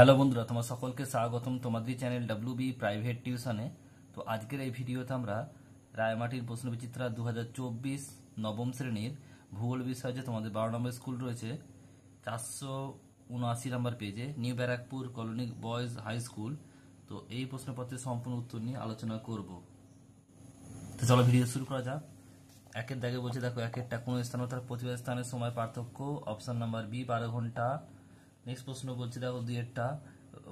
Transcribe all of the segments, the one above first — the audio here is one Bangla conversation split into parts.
হ্যালো বন্ধুরা তোমার সকলকে স্বাগতম তোমাদের চ্যানেল ডাব্লিউ বি প্রাইভেট টিউশনে তো আজকের এই ভিডিওতে আমরা রায়মাটির প্রশ্নবিচিত্রা দু নবম শ্রেণীর ভূগোল বিষয় যে তোমাদের বারো নম্বর স্কুল রয়েছে চারশো উনআশি নম্বর পেজে new Barrackpore colony boys high school তো এই প্রশ্নপত্রের সম্পূর্ণ উত্তর নিয়ে আলোচনা করব তো চলো ভিডিও শুরু করা যাক একের দাগে বলছে দেখো একেরটা কোনো স্থান ও তার প্রতিভা স্থানের সময় পার্থক্য অপশন নাম্বার বি বারো ঘন্টা নেক্সট প্রশ্ন বলছে দেখো দুই একটা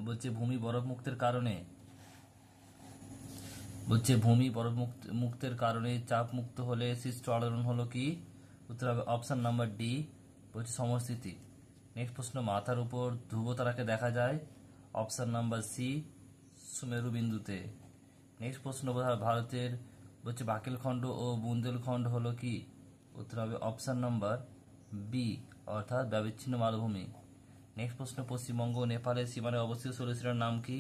বলছে ভূমি বরফ মুক্তের কারণে বলছে ভূমি বরফ মুক্ত মুক্তের কারণে চাপ মুক্ত হলে সৃষ্ট আলোড়ন হলো কি উত্তর হবে অপশান নাম্বার ডি বলছে সমস্থিতি নেক্সট প্রশ্ন মাথার উপর ধ্রুবতারাকে দেখা যায় অপশান নাম্বার সি সুমেরু বিন্দুতে নেক্সট প্রশ্ন ভারতের বলছে বাকেলখণ্ড ও বুন্দেলখণ্ড হলো কি উত্তর হবে অপশান নাম্বার বি অর্থাৎ ব্যবিচ্ছিন্ন মালভূমি নেক্সট প্রশ্ন পশ্চিমবঙ্গ ও নেপালের সীমানায় অবস্থিত ষোলশিলার নাম কি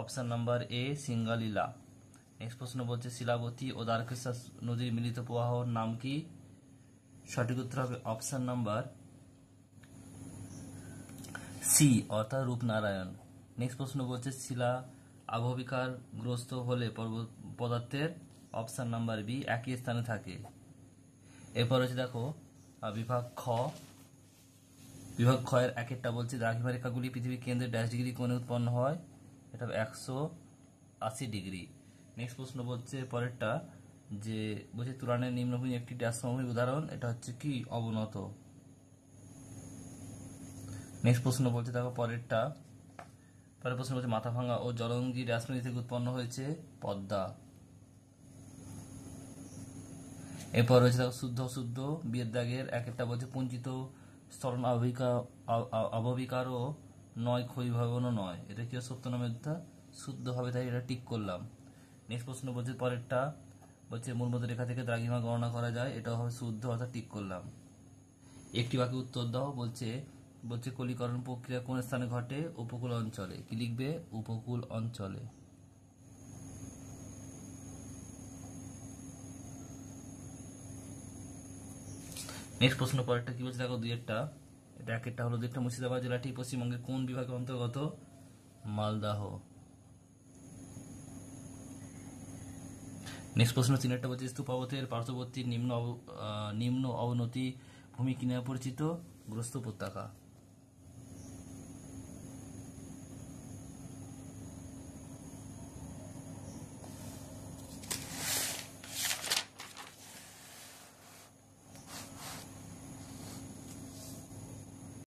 option number A Singalila next প্রশ্ন বলছে শিলাবতী ও দ্বারকেশ্বর নদীর মিলিত প্রবাহর নাম কি সঠিক উত্তর হবে অপশান নাম্বার সি অর্থাৎ রূপনারায়ণ নেক্সট প্রশ্ন বলছে শিলা আবহবিকার গ্রস্ত হলে পদার্থের অপশান নাম্বার বি একই স্থানে থাকে এরপর হচ্ছে দেখো বিভাগ খ বিভাগ ক্ষয়ের একেরটা বলছি দ্রাঘিমা রেখাগুলি পৃথিবীর কেন্দ্রে ড্যাশ ডিগ্রি কোণে উৎপন্ন হয় এটা একশো আশি ডিগ্রি নেক্সট প্রশ্ন বলছে পরেরটা যে বলছে তুরানের নিম্নভূমি একটি ড্যাশ সমভূমির উদাহরণ এটা হচ্ছে কি অবনত নেক্সট প্রশ্ন বলছে দেখো পরেরটা পরের প্রশ্ন বলছে মাথা ভাঙা ও জলঙ্গি ড্যাশ নদী থেকে উৎপন্ন হয়েছে পদ্মা এরপর রয়েছে দেখো শুদ্ধ শুদ্ধ বিয়ের দাগের এক একটা বলছে পুঞ্জিত স্থলন আবহাবিকারও নয় ক্ষয়ভাবনও নয় এটা কি সত্য নামে শুদ্ধ হবে তাই এটা টিক করলাম নেক্সট প্রশ্ন বলছে পরেরটা বলছে মূল মধ্যে রেখা থেকে দ্রাঘিমা গণনা করা যায় এটাও হবে শুদ্ধ অর্থাৎ টিক করলাম একটি বাকি উত্তর দাও বলছে বলছে কলিকরণ প্রক্রিয়া কোন স্থানে ঘটে উপকূল অঞ্চলে কি লিখবে উপকূল অঞ্চলে নেক্সট প্রশ্ন পরেরটা কি বলছে দেখো এটা একটা হলো দুইটা মুর্শিদাবাদ জেলাটি পশ্চিমবঙ্গের কোন বিভাগের অন্তর্গত মালদাহ নেক্সট প্রশ্ন তিন একটা বলছে স্তূপাবতের পার্শ্ববর্তী নিম্ন নিম্ন অবনতি ভূমি কিনা পরিচিত গ্রস্ত উপত্যকা